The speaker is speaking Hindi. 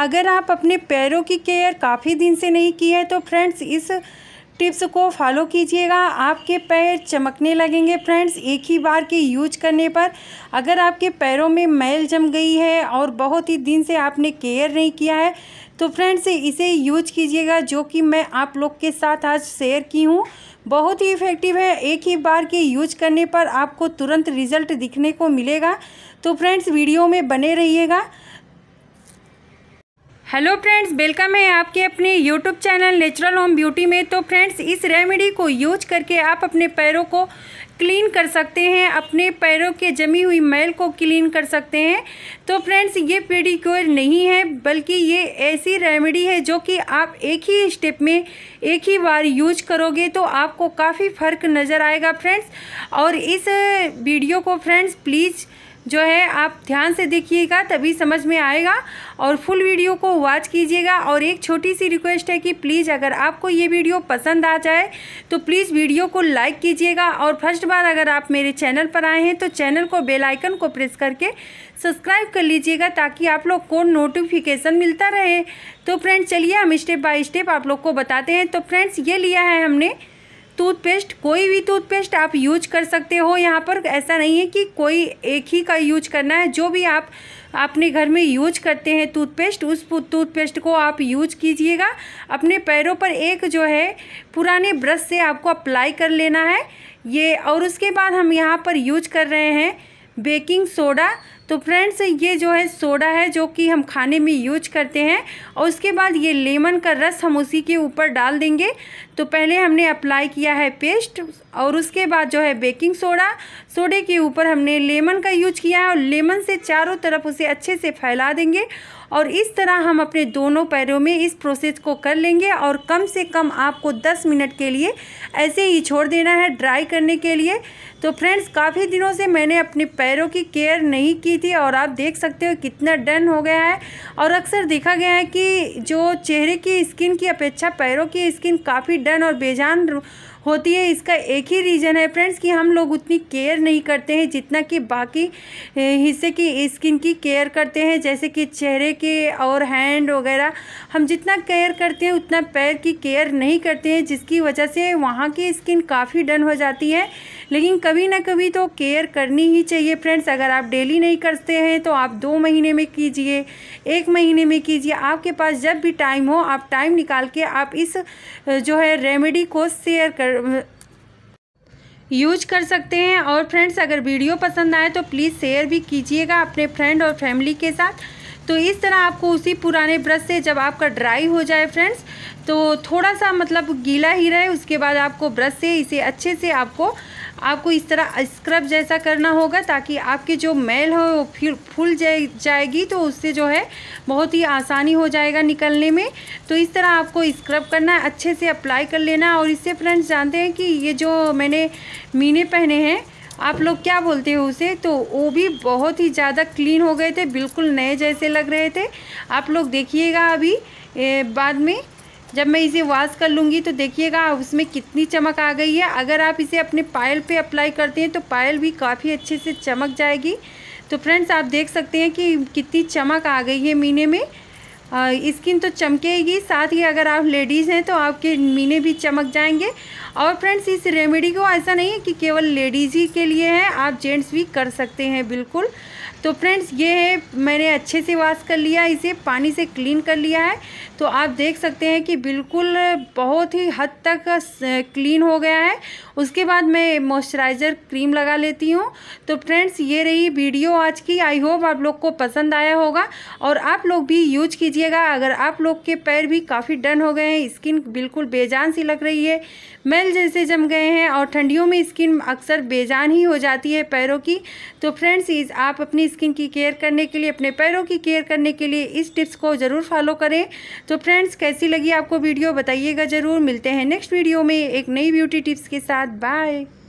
अगर आप अपने पैरों की केयर काफ़ी दिन से नहीं की है तो फ्रेंड्स इस टिप्स को फॉलो कीजिएगा आपके पैर चमकने लगेंगे फ्रेंड्स एक ही बार के यूज करने पर अगर आपके पैरों में मैल जम गई है और बहुत ही दिन से आपने केयर नहीं किया है तो फ्रेंड्स इसे यूज कीजिएगा जो कि मैं आप लोग के साथ आज शेयर की हूँ बहुत ही इफ़ेक्टिव है एक ही बार के यूज करने पर आपको तुरंत रिजल्ट दिखने को मिलेगा तो फ्रेंड्स वीडियो में बने रहिएगा हेलो फ्रेंड्स वेलकम है आपके अपने YouTube channel natural home beauty में तो फ्रेंड्स इस रेमेडी को यूज करके आप अपने पैरों को क्लीन कर सकते हैं अपने पैरों के जमी हुई मैल को क्लीन कर सकते हैं तो फ्रेंड्स ये पेडिक्योर नहीं है बल्कि ये ऐसी रेमेडी है जो कि आप एक ही स्टेप में एक ही बार यूज करोगे तो आपको काफ़ी फ़र्क नज़र आएगा फ्रेंड्स और इस वीडियो को फ्रेंड्स प्लीज़ जो है आप ध्यान से देखिएगा तभी समझ में आएगा और फुल वीडियो को वॉच कीजिएगा और एक छोटी सी रिक्वेस्ट है कि प्लीज़ अगर आपको ये वीडियो पसंद आ जाए तो प्लीज़ वीडियो को लाइक कीजिएगा और फर्स्ट बार अगर आप मेरे चैनल पर आए हैं तो चैनल को बेल आइकन को प्रेस करके सब्सक्राइब कर लीजिएगा ताकि आप लोग को नोटिफिकेशन मिलता रहे तो फ्रेंड्स चलिए हम स्टेप बाय स्टेप आप लोग को बताते हैं तो फ्रेंड्स ये लिया है हमने टूथपेस्ट कोई भी टूथपेस्ट आप यूज कर सकते हो यहाँ पर ऐसा नहीं है कि कोई एक ही का यूज करना है जो भी आप अपने घर में यूज करते हैं टूथपेस्ट उस टूथपेस्ट को आप यूज कीजिएगा अपने पैरों पर एक जो है पुराने ब्रश से आपको अप्लाई कर लेना है ये और उसके बाद हम यहाँ पर यूज कर रहे हैं बेकिंग सोडा तो फ्रेंड्स ये जो है सोडा है जो कि हम खाने में यूज करते हैं और उसके बाद ये लेमन का रस हम उसी के ऊपर डाल देंगे तो पहले हमने अप्लाई किया है पेस्ट और उसके बाद जो है बेकिंग सोडा सोडे के ऊपर हमने लेमन का यूज किया है और लेमन से चारों तरफ उसे अच्छे से फैला देंगे और इस तरह हम अपने दोनों पैरों में इस प्रोसेस को कर लेंगे और कम से कम आपको 10 मिनट के लिए ऐसे ही छोड़ देना है ड्राई करने के लिए तो फ्रेंड्स काफ़ी दिनों से मैंने अपने पैरों की केयर नहीं की थी और आप देख सकते हो कितना डन हो गया है और अक्सर देखा गया है कि जो चेहरे की स्किन की अपेक्षा पैरों की स्किन काफ़ी डन और बेजान होती है इसका एक ही रीज़न है फ्रेंड्स कि हम लोग उतनी केयर नहीं करते हैं जितना कि बाकी हिस्से की स्किन की केयर करते हैं जैसे कि चेहरे के और हैंड वगैरह हम जितना केयर करते हैं उतना पैर की केयर नहीं करते हैं जिसकी वजह से वहाँ की स्किन काफ़ी डन हो जाती है लेकिन कभी ना कभी तो केयर करनी ही चाहिए फ्रेंड्स अगर आप डेली नहीं करते हैं तो आप दो महीने में कीजिए एक महीने में कीजिए आपके पास जब भी टाइम हो आप टाइम निकाल के आप इस जो है रेमेडी को शेयर कर यूज कर सकते हैं और फ्रेंड्स अगर वीडियो पसंद आए तो प्लीज़ शेयर भी कीजिएगा अपने फ्रेंड और फैमिली के साथ तो इस तरह आपको उसी पुराने ब्रश से जब आपका ड्राई हो जाए फ्रेंड्स तो थोड़ा सा मतलब गीला ही रहे उसके बाद आपको ब्रश से इसे अच्छे से आपको आपको इस तरह स्क्रब जैसा करना होगा ताकि आपकी जो मैल हो वो फिर फूल जाए जाएगी तो उससे जो है बहुत ही आसानी हो जाएगा निकलने में तो इस तरह आपको स्क्रब करना है अच्छे से अप्लाई कर लेना और इससे फ्रेंड्स जानते हैं कि ये जो मैंने मीने पहने हैं आप लोग क्या बोलते हो उसे तो वो भी बहुत ही ज़्यादा क्लीन हो गए थे बिल्कुल नए जैसे लग रहे थे आप लोग देखिएगा अभी ए, बाद में जब मैं इसे वॉश कर लूँगी तो देखिएगा उसमें कितनी चमक आ गई है अगर आप इसे अपने पायल पे अप्लाई करते हैं तो पायल भी काफ़ी अच्छे से चमक जाएगी तो फ्रेंड्स आप देख सकते हैं कि कितनी चमक आ गई है मीने में स्किन तो चमकेगी साथ ही अगर आप लेडीज़ हैं तो आपके मीने भी चमक जाएंगे और फ्रेंड्स इस रेमेडी को ऐसा नहीं है कि केवल लेडीज़ ही के लिए है आप जेंट्स भी कर सकते हैं बिल्कुल तो फ्रेंड्स ये है मैंने अच्छे से वॉश कर लिया इसे पानी से क्लीन कर लिया है तो आप देख सकते हैं कि बिल्कुल बहुत ही हद तक क्लीन हो गया है उसके बाद मैं मॉइस्चराइज़र क्रीम लगा लेती हूँ तो फ्रेंड्स ये रही वीडियो आज की आई होप आप लोग को पसंद आया होगा और आप लोग भी यूज कीजिए कीजिएगा अगर आप लोग के पैर भी काफ़ी डन हो गए हैं स्किन बिल्कुल बेजान सी लग रही है मेल जैसे जम गए हैं और ठंडियों में स्किन अक्सर बेजान ही हो जाती है पैरों की तो फ्रेंड्स इस आप अपनी स्किन की केयर करने के लिए अपने पैरों की केयर करने के लिए इस टिप्स को ज़रूर फॉलो करें तो फ्रेंड्स कैसी लगी आपको वीडियो बताइएगा ज़रूर मिलते हैं नेक्स्ट वीडियो में एक नई ब्यूटी टिप्स के साथ बाय